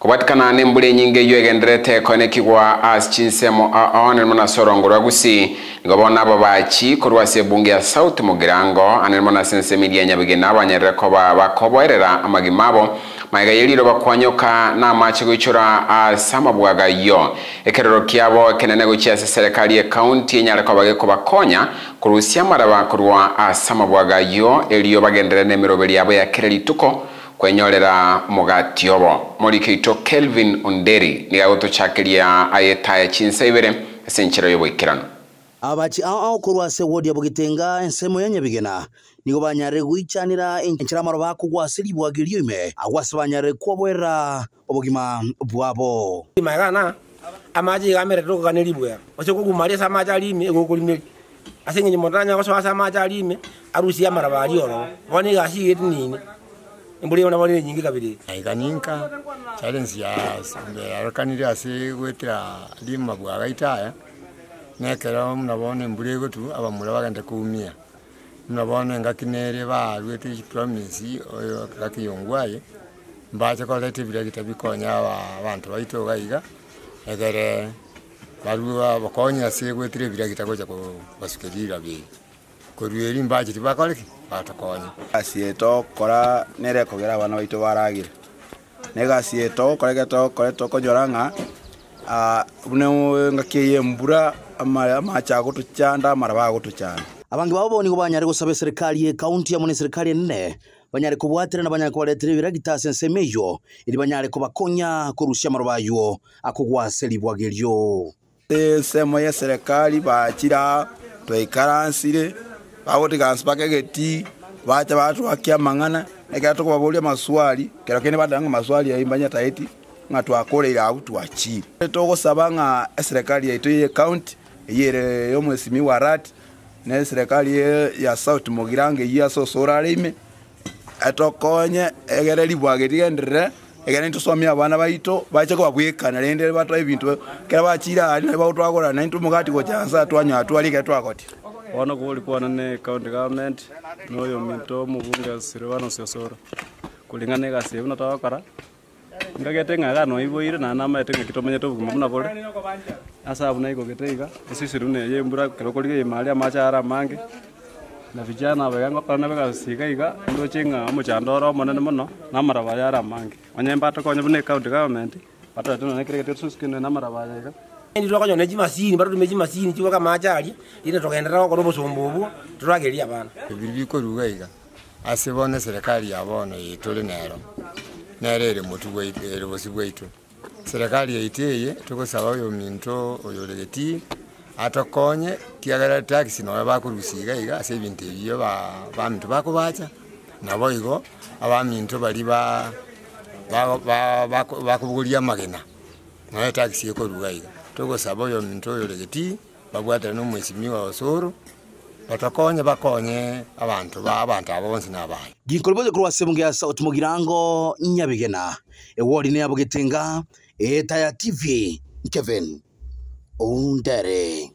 kubatikana nembula enyingi eywegenderete konekigwa as chinsemo ao nelimo nasorongo rwagusi nigo boona abo bachi korwasa ebunge ya south mugirango anelimo nasensemi lianyabegeni abanyerereko bakoboerera amagima abo maigayeriro bakwanyoka namache goichora ase amabua gayo ekerero kiabo ekenene gochiase serekali ekaunti enyareko bageko bakonya korusia amaraba korwa ase amabua gayo erio bagenderere na emiroberi yabo yakere rituko kwenyorera mugati obo muriki itu kelvin onderi niga gutucakiria ayetaya chinsa ibere senchero yobwikirano abachi ao okorwa ase wodi ya bugitenga ensemo ya nyabigena nigo banyare gwicanira enchiramaro bakugwasiri bwagirio ime agwasi banyare kwobwera obogima bwabo imagana amaji gamere tokaganeri bwera ocho kugumaria sa amaji alime egokorimeri ase ngenyi mondanya gosoasa amaji alime arusi amarabari oro bone gashigeti nini imburi yona bari nyingi kabiri aikaninka challenge ya ya ase gwetira lima bwa gaitaya eh. nekera mnabone imburi gutu abamura bagende kuumia mnabone ngakinere barwete promise oyo yongwaye mbache kolete bila kitabikonya abantu baito gaiga egere barua bakonya ase gwetire bila kitagoja kubasukerira bii kurueri mbajeti bakoreki batukonye gasi etokora nerekogera abana baito baragire ne gasi etokoreke tokore tokonyora ng'a bune ng'aki eye embura amache agotochanda amara bagotochanda abange babobonigo banyare gosaba eserikari ekaunti amo na eserikari enene banyare kobwatera na banyare kobaretera ebiragitase ensemo eyo eri banyare kobakonya korusia amaroba ayo akogwaseribwagerio ensemo ya eserikari bakira twaikaransire bakuti kansi bakegeti bacha batwakia mang'ana nekera tukubaburia maswali kero kene badanga maswali yaimanya taiti e nga twakoleire abu twachire tugusaba nga eserikali yaitu e e ye county eyere yomwesimi wa rat ne serikali ya south mogirange mugirange yasosorarime etokonye egere libwagetigendre egere nitusomia abana baito bache kubabwikana rende batoe ebintu kera bachira ari bawutwagora na ntu mugati gochansa twanya twalike twakotia wana kulikuwa ne county government noyo mito mubunga sirivano sosoro kulingana igasi ivu natawakora ngagete ng'agano ivoire na namaete ng'akitomenyete obogima buna bore ase abuna igogete iga esisiri buna eye embura kerokoriga imari amache ara mangi na vijana ba bega ng'okora nabegasiga iga ndo chinga mu chandoro mona ne mono na mara ba yara mangi onye mbatokonye buna county government tuno batatino nekirigete esusikine na mara amaraba yaga ndiroko yona chi masini bado tume chi masini chiwa kama achari ine tukaendelea kwa robo sombobu turageria bana bibiri biko rugaiga asibone serikali yabono ituli nero nero iri mutu iri bosi bwaitu serikali yaitiye tukusaba uyo minto uyo atokonye kiagara taxi nowe bakurusiga iga ase ebintu ebio ba baminto bakubacha nabo igo abaminto bali ba bakubuguria magena nowe taxi ekoruga iga tuko saboyo mintoyo legeti babwatire no mwesimiwa osuru batakonye bakonye abantu ba abantu abo bonse nabanye gikolboze kurwa sembungia sauti mugirango nyabigena ewori ne abugetenga eta ya tv kevin undere